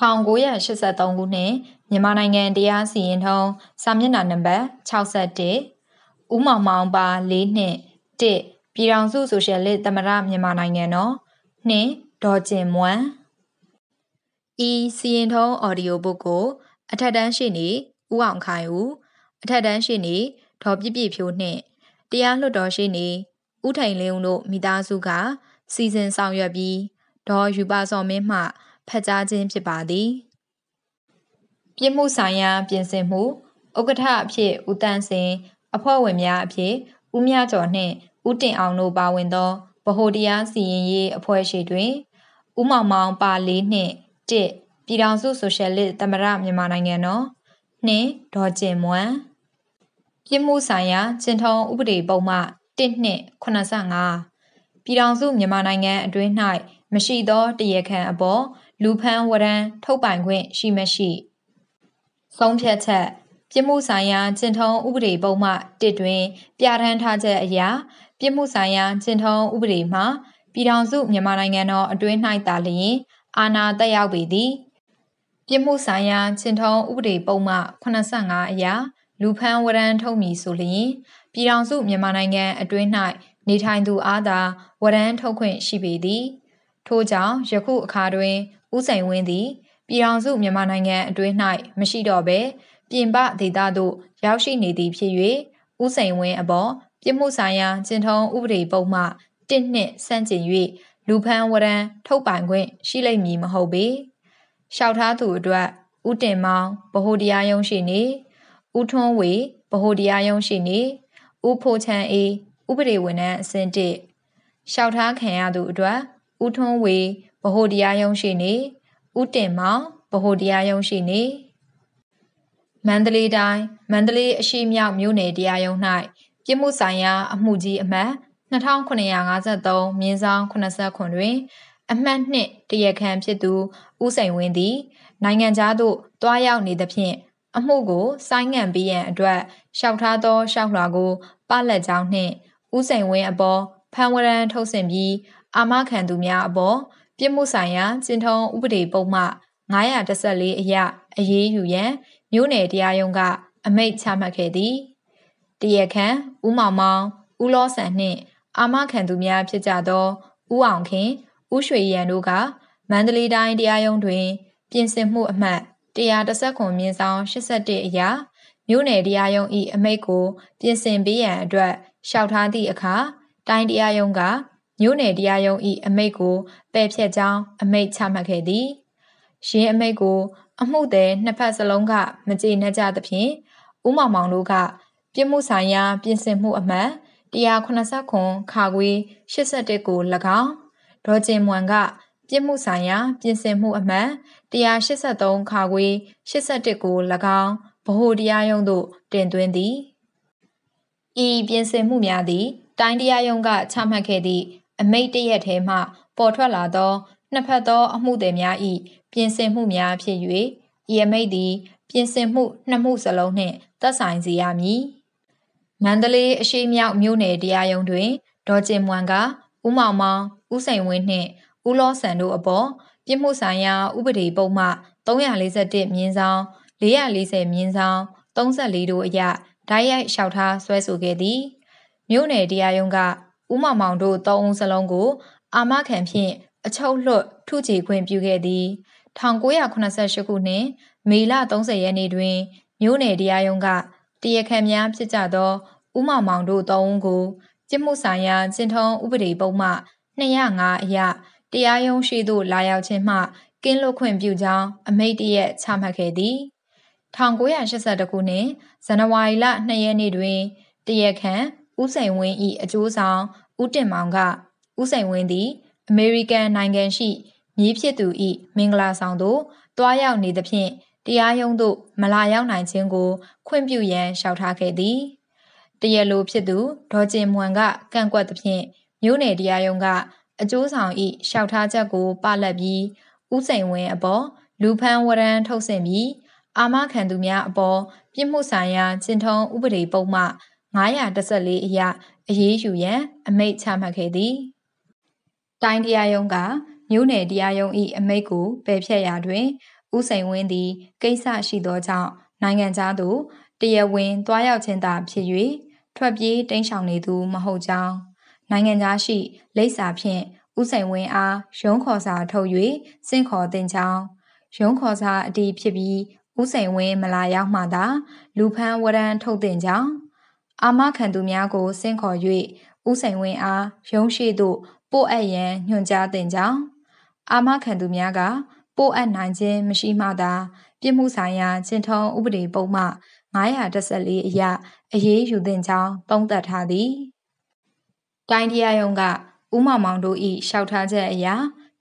1983ခုနှစ်မြန်မာနိုင်ငံတရားစီရင်ထုံးစာမျက်နှာနံပါတ်61ဦးမောင်မောင်ပါ၄နှစ်1ပြည်ထောင်စုဆိုရှယ်လစ်သမရမြန်မာနိုင်ငံတော်2ဒေါ်ကျင်မွမ်းဤစီရင်ထုံးအော်ဒီယိုဘုတ်ကို အထက်တန်းရှိနေဦးအောင်ခိုင်ဦးအထက်တန်းရှိနေဒေါ်ပြည့်ပြည့်ဖြိုးနှင့်တရားလွှတ်တော်ရှိနေဦးထိုင်လင်းဦးတို့မိသားစုက စီစဉ်ဆောင်ရွက်ပြီးဒေါ်ယူပါစော်မင်းမှဖတ်ကြားခြင်းဖြစ်ပါသည်ပြစ်မှုဆိုင်ရာပြင်ဆင်မှုဥက္ကဋ္ဌအဖြစ်ဦးတန်းစင်အဖွဲ့ဝင်များအဖြစ်ဦးမြကျော်နှင့်ဦးတင်အောင်တို့ပါဝင်သောဗဟိုတရားစီရင်ရေးအဖွဲ့ရှိတွင်ဦးမောင်မောင်ပါလေးနှင့်တစ်ပြည်ထောင်စုဆိုရှယ်လစ်သမရမြန်မာနိုင်ငံတော်နှင့်ဒေါ်ကျင်မွန်းပြစ်မှုဆိုင်ရာကျင့်ထုံးဥပဒေပုံမှ1နှင့်85ပြည်ထောင်စုမြန်မာနိုင်ငံအတွင်း၌မရှိသော တရားခံအပေါ်လူဖမ်းဝရမ်းထုတ်ပိုင်ခွင့်ရှိမရှိဆုံးဖြတ်ချက်ပြစ်မှုဆိုင်ရာကျင့်ထုံးဥပဒေပုံမှတစ်တွင် ပြဋ္ဌာန်းထားချက်အရာ ပြစ်မှုဆိုင်ရာကျင့်ထုံးဥပဒေမှာပြည်ထောင်စုမြန်မာနိုင်ငံတော်အတွင်း၌သာလျှင်အာဏာတက်ရောက်ပေသည်ပြစ်မှုဆိုင်ရာကျင့်ထုံးဥပဒေပုံမှ85အရာ လူဖမ်းဝရမ်းထုတ်မည်ဆိုလျှင်ပြည်ထောင်စုမြန်မာနိုင်ငံအတွင်း၌နေထိုင်သူအားသာဝရမ်းထုတ်ခွင့်ရှိပေသည် ထို့ကြောင့်ယခုအခါတွင်ဦးစိန်ဝင်းသည် ပြည်အောင်စုမြန်မာနိုင်ငံအတွင်း၌မရှိတော့ဘဲပြင်ပဒေသသို့ရောက်ရှိနေသည်ဖြစ်၍ဦးစိန်ဝင်းအပေါ်ပြစ်မှုဆိုင်ရာကျင့်ထုံးဥပဒေပုံမှ၁နှစ်ဆန့်ကျင်၍လူဖမ်းဝရမ်းထုတ်ပိုင်ခွင့်ရှိလိမ့်မည်မဟုတ်ပေ။လျှောက်ထားသူအတွက်ဦးတင်မောင်ဗဟိုတရားရုံးရှိနေဦးထွန်းဝေဗဟိုတရားရုံးရှိနေဦးဖိုချန်အေးဥပဒေဝန်ထမ်းအဆင့်၁လျှောက်ထားခံရသူအတွက်ဦးထွန်းဝေဗဟိုတရားရုံးရှိနေဦးတင်မောင်ဗဟိုတရားရုံးရှိနေမန္တလေးတိုင်းမန္တလေးအရှိမြောက်မြို့နယ်တရားရုံး၌ပြည်မှုဆိုင်ရာအမှုကြီးအမှတ်2953မြင်းဆောင်89တွင် အမှတ်နှင့်တရားခံဖြစ်သူဦးစိန်ဝင်းသည် နိုင်ငံသားသို့တွားရောက်နေသဖြင့် အမှုကိုဆိုင်းငံ့ပြီးရန်အတွက်ရှောက်ထားသောရှောက်လွှာကိုပလက်ကြောင်းနှင့်ဦးစိန်ဝင်းအပေါ်ဖန်ဝရန်ထုတ်ဆင်ပြီး အာမခံသူများအပေါ်ပြစ်မှုဆိုင်ရာကျင့်ထုံးဥပဒေပုံမှ914အရအရေးယူရန်မြို့နယ်တရားရုံးက အမိန့်ချမှတ်ခဲ့သည်တရားခံဦးမောင်မောင်ဦးလောဆန်နှင့် အာမခံသူများဖြစ်ကြသောဦးအောင်ခင်ဦးရွှေရန်တို့ကမန္တလေးတိုင်းတရားရုံးတွင် ပြင်ဆင်မှုအမှတ်139မြင်းဆောင်81အရာမြို့နယ်တရားရုံး၏အမိန့်ကိုပြင်ဆင်ပေးရန်အတွက်လျှောက်ထားသည့်အခါတိုင်းတရားရုံးကမြို့နယ်တရားရုံးဤအမိန့်ကိုပယ်ဖျက်ကြောင်းအမိန့်ချမှတ်ခဲ့သည်။ရင်းအမိန့်ကိုအမှုသည်နှစ်ဖက်စလုံးကမကြေနပ်ကြသဖြင့်ဦးမောင်မောင်တို့ကပြစ်မှုဆိုင်ရာပြင်ဆင်မှုအမှတ်189ခါခွေ81ကို၎င်းဒေါ်ကျင်မွန်ကပြစ်မှုဆိုင်ရာပြင်ဆင်မှုအမှတ်183ခါခွေ81ကို၎င်းဗဟိုတရားရုံးသို့တင်သွင်းသည်ဤပြင်ဆင်မှုများသည်တိုင်းတရားရုံးကချမှတ်ခဲ့သည့်အမိတ်တရက်ထဲမှ ပေါ်ထွက်လာသောနှစ်ဖက်သောအမှုသည်များ၏ပြင်ဆင်မှုများဖြစ်၍ဤအမိတ်သည် ပြင်ဆင်မှုနှစ်မှုစလုံးနှင့်သက်ဆိုင်စေရမည်မန္တလေးအရှိမြောက်မြို့နယ်တရားရုံးတွင်ဒေါ်ကျင်မွန်ကဦးမောင်မောင်ဦးစိန်ဝင်းနှင့်ဦးလောဆန်တို့အပေါ်ပြစ်မှုဆိုင်ရာဥပဒေပုံမှ341မြင်းဆောင်440မြင်းဆောင်34တို့အရဓာတ်ရိုက်လျှောက်ထားဆွဲဆိုခဲ့သည် မြို့နယ်တရားရုံးကဦးမောင်မောင်တို့သုံးဦးစလုံးကို အာမခံဖြင့်အချုပ်လွတ်ထုချီခွင့်ပြုခဲ့သည်1988ခုနှစ်မေလ30ရက်နေ့တွင်မြို့နယ်တရားရုံးကတရားခံများဖြစ်ကြသောဦးမောင်မောင်တို့သုံးဦးကိုကျင့်မှုဆိုင်ရာကျင့်ထုံးဥပဒေပုံမှ205အရတရားရုံးရှိသို့လာရောက်ခြင်းမှ ကင်းလွတ်ခွင့်ပြုကြောင်းအမိန့်တရက်ချမှတ်ခဲ့သည်1982ခုနှစ်ဇန်နဝါရီလ2ရက်နေ့တွင်တရားခံဦးစိန်ဝင်း၏အကျိုးဆောင်ဦးတင်မောင်ကဦးစိန်ဝင်းသည်အမေရိကန်နိုင်ငံရှိမြေဖြစ်သူ၏မင်္ဂလာဆောင်သို့တွားရောက်နေသဖြင့်တရားရုံးသို့မလာရောက်နိုင်ခြင်းကို ခွင့်ပြုရန်လျှောက်ထားခဲ့သည်တရလိုဖြစ်သူဒေါ်ကျင်မွန်ကကန့်ကွက်သဖြင့်မြို့နယ်တရားရုံးကအကျိုးဆောင်၏လျှောက်ထားချက်ကိုပလတ်ပြီးဦးစိန်ဝင်းအပေါ်လူဖမ်းဝရမ်းထုတ်ဆင့်ပြီးအာမခံသူများအပေါ်ပြစ်မှုဆိုင်ရာကျင့်ထုံးဥပဒေပုံမှ914အရအရေးယူရန် အမိန့်ချမှတ်ခဲ့သည်။တိုင်းတရားရုံးကမြို့နယ်တရားရုံး၏အမိန့်ကိုပယ်ဖျက်ရာတွင်ဥစိန်ဝင်းသည် ကိစ္စရှိသောကြောင့်နိုင်ငံသားသို့တရားဝင်သွားရောက်ခြင်းသာဖြစ်၍ထွက်ပြေးတိမ်းရှောင်နေသူမဟုတ်ကြောင်းနိုင်ငံသားရှိလိပ်စာဖြင့်ဥစိန်ဝင်းအားရုံးခေါ်စာထုတ်၍စင့်ခေါ်တင်ကြောင်းရုံးခေါ်စာအတီးဖြစ်ပြီးဥစိန်ဝင်းမလာရောက်မှသာလူဖမ်းဝရမ်းထုတ်တင်ကြောင်းအာမခံသူများကိုဆင့်ခေါ်၍ဥဆိုင်ဝင်းအားရုံးရှိသို့ ပို့အပ်ရန်ညွှန်ကြားတင်ကြောင်းအာမခံသူများကပို့အပ်နိုင်ခြင်းမရှိမှသာ ပြစ်မှုဆိုင်ရာကျင့်ထုံးဥပဒေပုံမှ914အရအရေးယူသင့်ကြောင်းသုံးသပ်ထားသည်တိုင်းတရားရုံးကဦးမောင်မောင်တို့၏ရှောက်ထားချက်အရ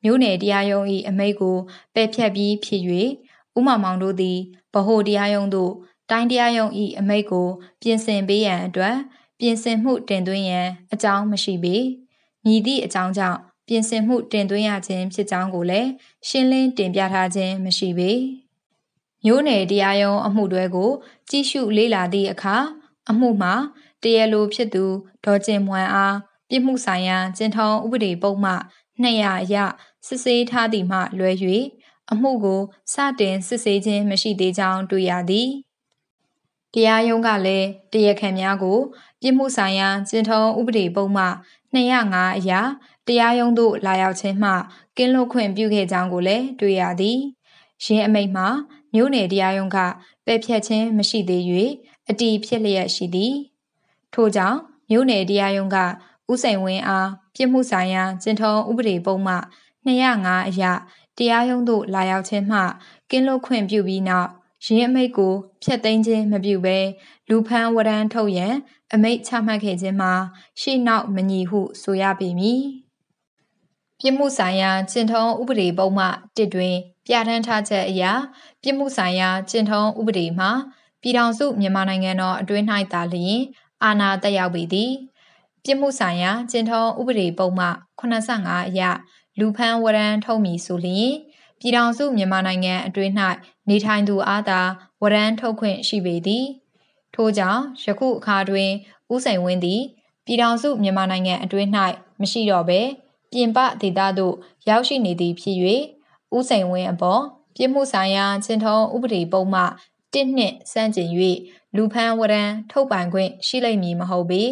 မြို့နယ်တရားရုံး၏အမိန့်ကိုပယ်ဖျက်ပြီးဖြစ်၍ဦးမောင်မောင်တို့သည်ဗဟိုတရားရုံးသို့တိုင်းတရားရုံးဤအမိန့်ကို ပြင်ဆင်ပေးရန်အတွက် ပြင်ဆင်မှုတင်သွင်းရန်အကြောင်းမရှိပေမည်သည့်အကြောင်းကြောင့်ပြင်ဆင်မှုတင်သွင်းရခြင်းဖြစ်ကြောင်းကိုလည်းရှင်းလင်းတင်ပြထားခြင်းမရှိပေမျိုးနယ်တရားရုံးအမှုတွဲကို ကြည့်ရှုလေ့လာသည့်အခါအမှုမှာတရားလိုဖြစ်သူဒေါ်ကျင်မွန်အားပြစ်မှုဆိုင်ရာကျင့်ထုံးဥပဒေပုံမှ200အရစစ်ဆေးထားသည်မှ လွဲ၍အမှုကိုစတင်စစ်ဆေးခြင်းမရှိသေးကြောင်းတွေ့ရသည်တရားရုံးကလည်းတရားခံများကိုပြစ်မှုဆိုင်ရာကျင့်ထုံးဥပဒေပုံမှ205အရာတရားရုံးသို့လာရောက်ခြင်းမှကင်းလွတ်ခွင့်ပြုခဲ့ကြောင်းကိုလည်းတွေ့ရသည်။ရင်းအမိတ်မှာမြို့နယ်တရားရုံးကပယ်ဖျက်ခြင်းမရှိသေး၍အတီးဖြစ်လျက်ရှိသည်။ထို့ကြောင့်မြို့နယ်တရားရုံးကဥဆိုင်ဝင်းအားပြစ်မှုဆိုင်ရာကျင့်ထုံးဥပဒေပုံမှ205အရာတရားရုံးသို့လာရောက်ခြင်းမှကင်းလွတ်ခွင့်ပြုပြီးနောက်ရင်းအမိတ်ကိုဖျက်သိမ်းခြင်းမပြုဘဲလူဖမ်းဝရမ်းထုတ်ရန် အမိတ်ချမှတ်ခဲ့ခြင်းမှာရှေ့နောက်မညီဟုဆိုရပေမည်။ပြစ်မှုဆိုင်ရာကျင့်ထုံးဥပဒေပုံမှတစ်တွင် ပြဋ္ဌာန်းထားချက်အရ ပြစ်မှုဆိုင်ရာကျင့်ထုံးဥပဒေမှာပြည်ထောင်စုမြန်မာနိုင်ငံတော်အတွင်း၌သာလျှင်အာဏာတက်ရောက်ပေသည်။ပြစ်မှုဆိုင်ရာကျင့်ထုံးဥပဒေပုံမှ85အရလူဖမ်းဝရမ်းထုတ်မည်ဆိုလျှင်ပြည်ထောင်စုမြန်မာနိုင်ငံအတွင်း၌နေထိုင်သူအားသာဝရမ်းထုတ်ခွင့်ရှိပေသည်ထို့ကြောင့်ယခုအခါတွင်ဦးစိန်ဝင်းသည် ပြည်ထောင်စုမြန်မာနိုင်ငံအတွင်း၌မရှိတော့ဘဲပြင်ပဒေသသို့ရောက်ရှိနေသည်ဖြစ်၍ဦးစိန်ဝင်းအပေါ်ပြစ်မှုဆိုင်ရာချင်းထုံးဥပဒေပုံမှတစ်နှစ်စန့်ကျင်၍လူဖမ်းဝရမ်းထုတ်ပိုင်ခွင့်ရှိလိမ့်မည်မဟုတ်ပေ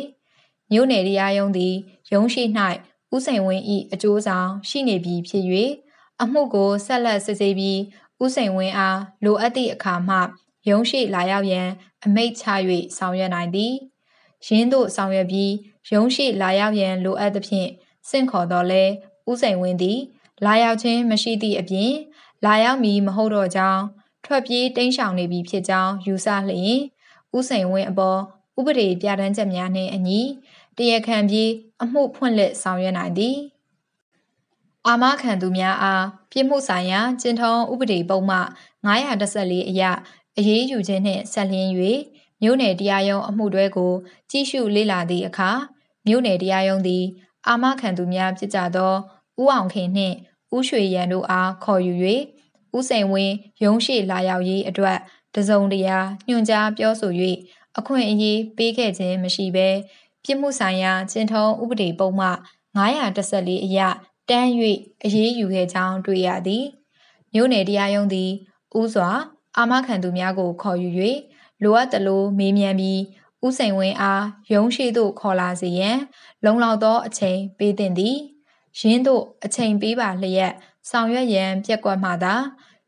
မြို့နယ်တရားရုံးသည် ရုံးရှိ၌ဦးစိန်ဝင်း၏အကျိုးဆောင် ရှိနေပြီဖြစ်၍အမှုကိုဆက်လက်စစ်ဆေးပြီးဥစိန်ဝင်းအားလိုအပ်သည့်အခါမှ ရုံးရှိလာရောက်ရန်အမိန့်ချ၍ဆောင်ရွက်နိုင်သည်ရင်းသို့ဆောင်ရွက်ပြီး ရုံးရှိလာရောက်ရန်လိုအပ်သဖြင့်စင့်ခေါ်တော်လဲဥစိန်ဝင်းသည်လာရောက်ခြင်းမရှိသည့်အပြင်လာရောက်မည်မဟုတ်တော့ကြောင်းထွက်ပြေးတိမ်းရှောင်နေပြီဖြစ်ကြောင်းယူဆလျင်ဥစိန်ဝင်းအပေါ်ဥပဒေပြဋ္ဌာန်းချက်များနှင့်အညီတရားခံပြီး အမှုဖွင့်လှစ်ဆောင်ရွက်နိုင်သည်။အာမခံသူများအားပြစ်မှုဆိုင်ရာကျင့်ထုံးဥပဒေပုံမှ914အရအရေးယူခြင်းနှင့်ဆက်လျင်း၍မြို့နယ်တရားရုံးအမှုတွဲကိုကြီးစုလေ့လာသည့်အခါမြို့နယ်တရားရုံးသည်အာမခံသူများဖြစ်ကြသောဦးအောင်ခင်နှင့်ဦးရွှေရန်တို့အားခေါ်ယူ၍ဦးစိန်ဝင်းရုံးရှိလာရောက်ရေးအတွက်တစုံတရာညွှန်ကြားပြောဆို၍အခွင့်အရေးပေးခဲ့ခြင်းမရှိဘဲပြစ်မှုဆိုင်ရာကျင့်ထုံးဥပဒေပုံမှ914အရတန်း၍အရေးယူခဲ့ကြောင်းတွေ့ရသည်မြို့နယ်တရားရုံးသည်ဥစွာ အာမခံသူများကိုခေါ်ယူ၍လိုအပ်သလိုမေးမြန်းပြီးဥစိန်ဝင်းအားရုံးရှိသို့ခေါ်လာစေရန်လုံလောက်သောအချိန်ပေးသင့်သည်ရင်းသို့ အချိန်ပေးပါလျက်ဆောင်ရွက်ရန် ပြက်ကွက်မှသာ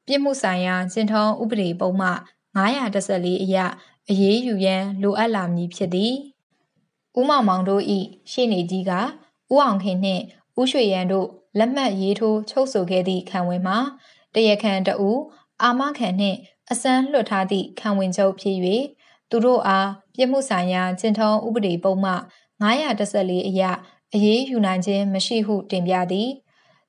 ပြစ်မှုဆိုင်ရာကျင့်ထုံးဥပဒေပုံမှ914အရအရေးယူရန်လိုအပ်လာမည်ဖြစ်သည်ဥမောင်မောင်တို့၏ရှေ့နေကြီးကဥအောင်ခင်နှင့်ဦးရွှေရန်တို့လက်မှတ်ရေးထိုးချုပ်ဆိုခဲ့သည့်ခံဝင်မှာတရခံတဦးအာမခံနှင့် အစမ်းလွှတ်ထားသည့်ခံဝင်ချုပ်ဖြစ်၍သူတို့အားပြစ်မှုဆိုင်ရာကျင့်ထုံးဥပဒေပုံမှ914အရအရေးယူနိုင်ခြင်းမရှိဟုတင်ပြသည်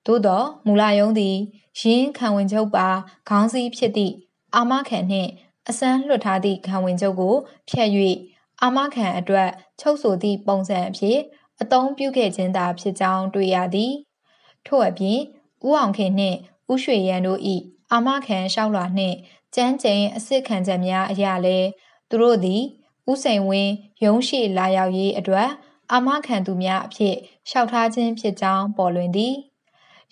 သို့သောမူလာယုံသည်ရင်းခံဝင်ချုပ်ပါခေါင်းစည်းဖြစ်သည့်အာမခံနှင့်အစမ်းလွှတ်ထားသည့်ခံဝင်ချုပ်ကိုဖျက်၍အာမခံအတွက်ချုပ်ဆိုသည့်ပုံစံအဖြစ်အသုံးပြုခဲ့ခြင်းသာဖြစ်ကြောင်းတွေ့ရသည်ထို့အပြင်ဦးအောင်ခင်နှင့်ဦးရွှေရန်တို့၏အာမခံရှောက်လွှာနှင့်ကြမ်းကြိမ်အစစ်ခံချက်များအရာလဲသူတို့သည်ဦးစိန်ဝင်းရုံးရှိလာရောက်ရေးအတွက်အာမခံသူများအဖြစ်ရှောက်ထားခြင်းဖြစ်ကြောင်းပေါ်လွင်သည်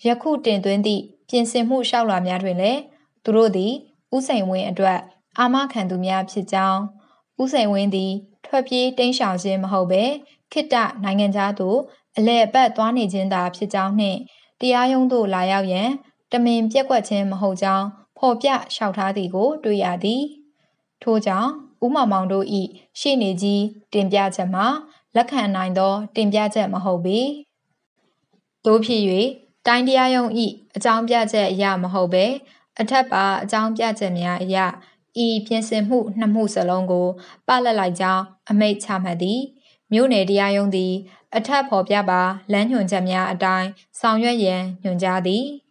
ယခုတင်သွင်းသည့်ပြင်ဆင်မှုရှောက်လွှာများတွင်လည်းသူတို့သည်ဦးစိန်ဝင်းအတွက်အာမခံသူများဖြစ်ကြောင်းဦးစိန်ဝင်းသည် ထွက်ပြေးတိမ်းရှောင်ခြင်းမဟုတ်ဘဲခိတ္တနိုင်ငံသားတို့အလဲအပတ်သွားနေခြင်းသာဖြစ်ကြောင်းနှင့်တရားရုံးသို့လာရောက်ရန် တမင်ပြက်ကွက်ခြင်းမဟုတ်ကြောင်းဖော်ပြလျှောက်ထားသည်ကို တွေ့ရသည် ထို့ကြောင့်ဦးမောင်မောင်တို့၏ရှေ့နေကြီးတင်ပြချက်မှာလက်ခံနိုင်သော တင်ပြချက်မဟုတ်ပေတို့ဖြစ်၍တိုင်းတရားရုံး၏အကြောင်းပြချက်အရမဟုတ်ပဲအထက်ပါအကြောင်းပြချက်များအရဤပြင်ဆင်မှုနှစ်မှုစလုံးကိုပလတ်လိုက်ကြောင်းအမိန့်ချမှတ်သည်မြို့နယ်တရားရုံးသည် အထက်ဖော်ပြပါလမ်းညွှန်ချက်များအတိုင်းဆောင်ရွက်ရန်ညွှန်ကြားသည်။